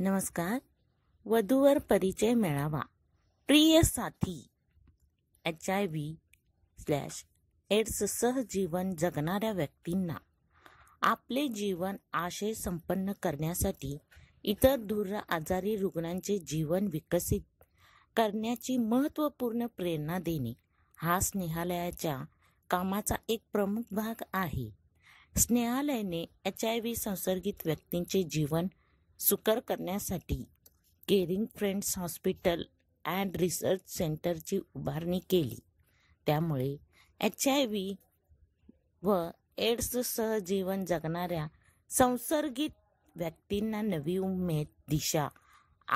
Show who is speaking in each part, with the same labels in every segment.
Speaker 1: नमस्कार वधूवर परिचय मेळावा प्रिय साथी H I V slash AIDS सहजीवन जगणाऱ्या व्यक्तींना आपले जीवन आशय संपन्न करण्यासाठी इतर दूर आजारी रुग्णांचे जीवन विकसित करण्याची महत्त्वपूर्ण प्रेरणा देणे हा स्नेहालयाच्या कामाचा एक प्रमुख भाग आहे स्नेहालयाने एच आय व्ही संसर्गित व्यक्तींचे जीवन सुकर करण्यासाठी caring friends hospital and research सेंटरची उभारणी केली त्यामुळे एच आय व्ही व एड्ससह जीवन जगणाऱ्या संसर्गित व्यक्तींना नवी उमेद दिशा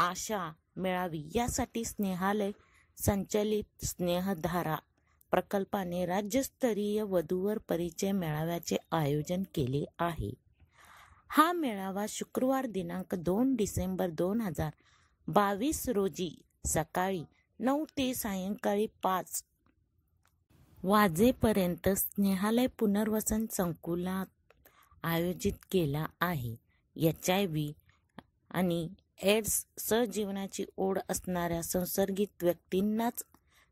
Speaker 1: आशा मिळावी यासाठी स्नेहालय संचलित स्नेहधारा प्रकल्पाने राज्यस्तरीय वधूवर परिचय मेळाव्याचे आयोजन केले आहे हा मेळावा शुक्रवार दिनांक दोन डिसेंबर दोन हजार बावीस रोजी सकाळी नऊ ते सायंकाळी पाच वाजेपर्यंत स्नेहालय पुनर्वसन संकुलात आयोजित केला आहे एच आय व्ही आणि एड्स सहजीवनाची ओढ असणाऱ्या संसर्गित व्यक्तींनाच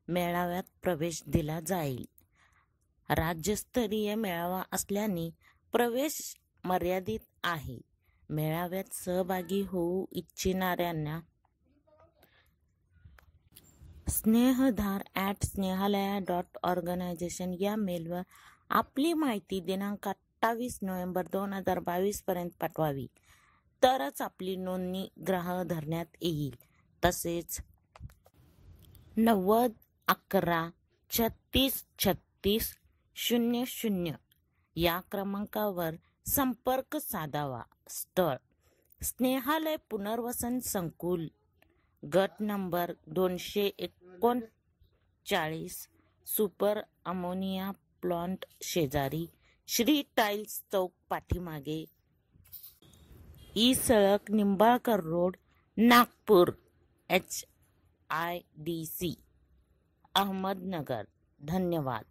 Speaker 1: मेळाव्यात प्रवेश दिला जाईल राज्यस्तरीय मेळावा असल्याने प्रवेश मर्यादित आहे मेळाव्यात सहभागी होऊ इच्छिणाऱ्यांना Snehadhar at Snehalaya dot organisation या मेलवर आपली माहिती दिनांक अठ्ठावीस नोव्हेंबर दोन हजार बावीसपर्यंत पाठवावी तरच आपली नोंदणी ग्राहक धरण्यात येईल तसेच नव्वद अकरा छत्तीस छत्तीस शून्य शून्य या क्रमांकावर संपर्क साधावा स्थळ स्नेहालय पुनर्वसन संकुल गट नंबर दोनशे एकोणचाळीस सुपर अमोनिया प्लांट शेजारी श्री टाईल्स चौक पाठीमागे ई सळक Nimbalkar road Nagpur H I D C Ahmednagar धन्यवाद